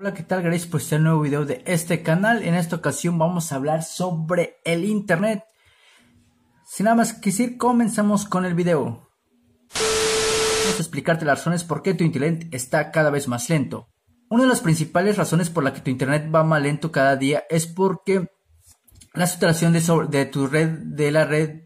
Hola, ¿qué tal? Gracias por este nuevo video de este canal. En esta ocasión vamos a hablar sobre el Internet. Sin nada más que decir, comenzamos con el video. Vamos a explicarte las razones por qué tu Internet está cada vez más lento. Una de las principales razones por la que tu Internet va más lento cada día es porque la saturación de tu red, de la red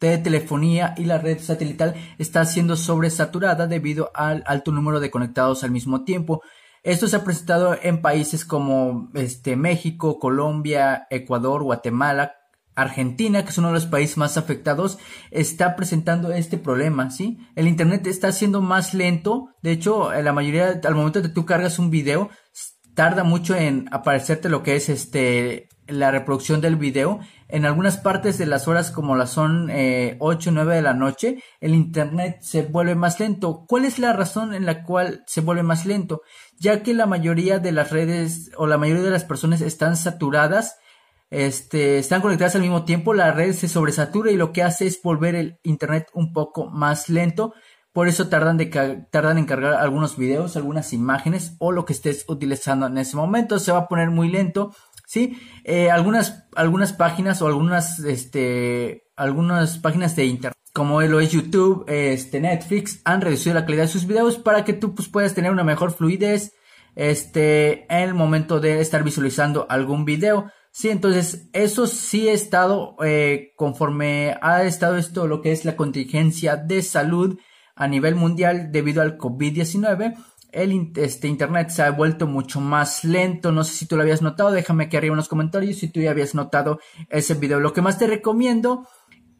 de telefonía y la red satelital está siendo sobresaturada debido al alto número de conectados al mismo tiempo esto se ha presentado en países como este, México, Colombia, Ecuador, Guatemala, Argentina, que es uno de los países más afectados, está presentando este problema, ¿sí? El Internet está siendo más lento, de hecho, eh, la mayoría, al momento que tú cargas un video, tarda mucho en aparecerte lo que es este la reproducción del video. En algunas partes de las horas, como las son 8 o 9 de la noche, el Internet se vuelve más lento. ¿Cuál es la razón en la cual se vuelve más lento? Ya que la mayoría de las redes o la mayoría de las personas están saturadas, este, están conectadas al mismo tiempo, la red se sobresatura y lo que hace es volver el Internet un poco más lento. Por eso tardan, de tardan en cargar algunos videos, algunas imágenes o lo que estés utilizando en ese momento. Se va a poner muy lento ¿sí? Eh, algunas, algunas páginas o algunas, este, algunas páginas de internet, como lo es YouTube, este, Netflix, han reducido la calidad de sus videos para que tú pues, puedas tener una mejor fluidez, este, en el momento de estar visualizando algún video. Sí, entonces eso sí ha estado eh, conforme ha estado esto lo que es la contingencia de salud a nivel mundial debido al COVID-19 el este, internet se ha vuelto mucho más lento. No sé si tú lo habías notado. Déjame aquí arriba en los comentarios si tú ya habías notado ese video. Lo que más te recomiendo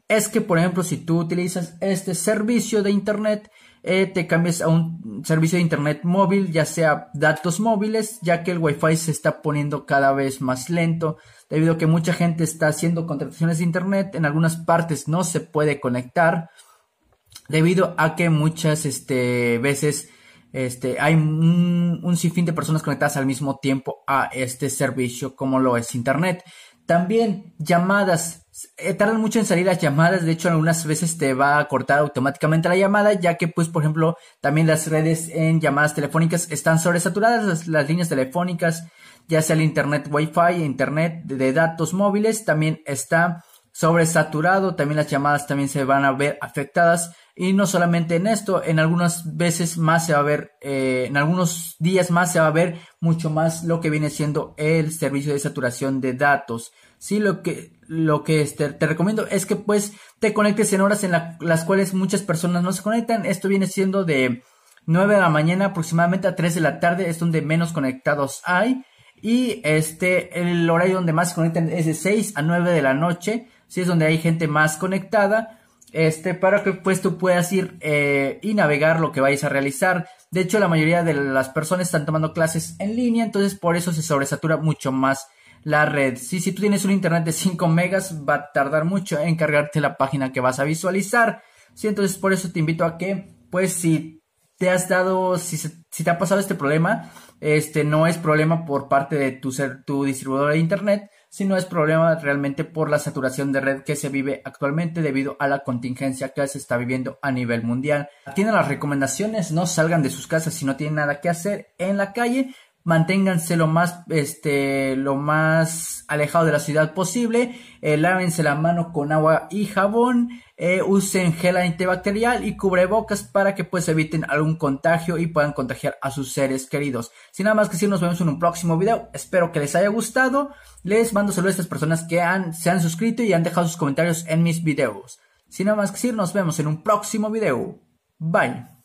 es que, por ejemplo, si tú utilizas este servicio de internet, eh, te cambies a un servicio de internet móvil, ya sea datos móviles, ya que el wifi se está poniendo cada vez más lento, debido a que mucha gente está haciendo contrataciones de internet, en algunas partes no se puede conectar, debido a que muchas este, veces este, hay un, sinfín de personas conectadas al mismo tiempo a este servicio como lo es Internet. También llamadas. Eh, tardan mucho en salir las llamadas. De hecho, algunas veces te va a cortar automáticamente la llamada, ya que, pues, por ejemplo, también las redes en llamadas telefónicas están sobresaturadas. Las, líneas telefónicas, ya sea el Internet Wi-Fi, Internet de, de datos móviles, también está sobresaturado, también las llamadas también se van a ver afectadas y no solamente en esto, en algunas veces más se va a ver, eh, en algunos días más se va a ver mucho más lo que viene siendo el servicio de saturación de datos. Sí, lo que, lo que este, te, recomiendo es que pues te conectes en horas en las cuales muchas personas no se conectan. Esto viene siendo de 9 de la mañana aproximadamente a 3 de la tarde, es donde menos conectados hay. Y este, el horario donde más se conectan es de 6 a 9 de la noche si es donde hay gente más conectada, este, para que pues tú puedas ir eh, y navegar lo que vayas a realizar. De hecho, la mayoría de las personas están tomando clases en línea, entonces por eso se sobresatura mucho más la red. si tú tienes un internet de 5 megas, va a tardar mucho en cargarte la página que vas a visualizar. Sí, entonces por eso te invito a que, pues si te has dado, si, si te ha pasado este problema, este no es problema por parte de tu, ser, tu distribuidor de Internet, sino es problema realmente por la saturación de red que se vive actualmente debido a la contingencia que se está viviendo a nivel mundial. Tienen las recomendaciones, no salgan de sus casas si no tienen nada que hacer en la calle, manténganse lo más, este, lo más alejado de la ciudad posible, eh, lávense la mano con agua y jabón, eh, usen gel antibacterial y cubrebocas para que pues eviten algún contagio y puedan contagiar a sus seres queridos. Sin nada más que decir, nos vemos en un próximo video. Espero que les haya gustado. Les mando saludos a estas personas que han, se han suscrito y han dejado sus comentarios en mis videos. Sin nada más que decir, nos vemos en un próximo video. Bye.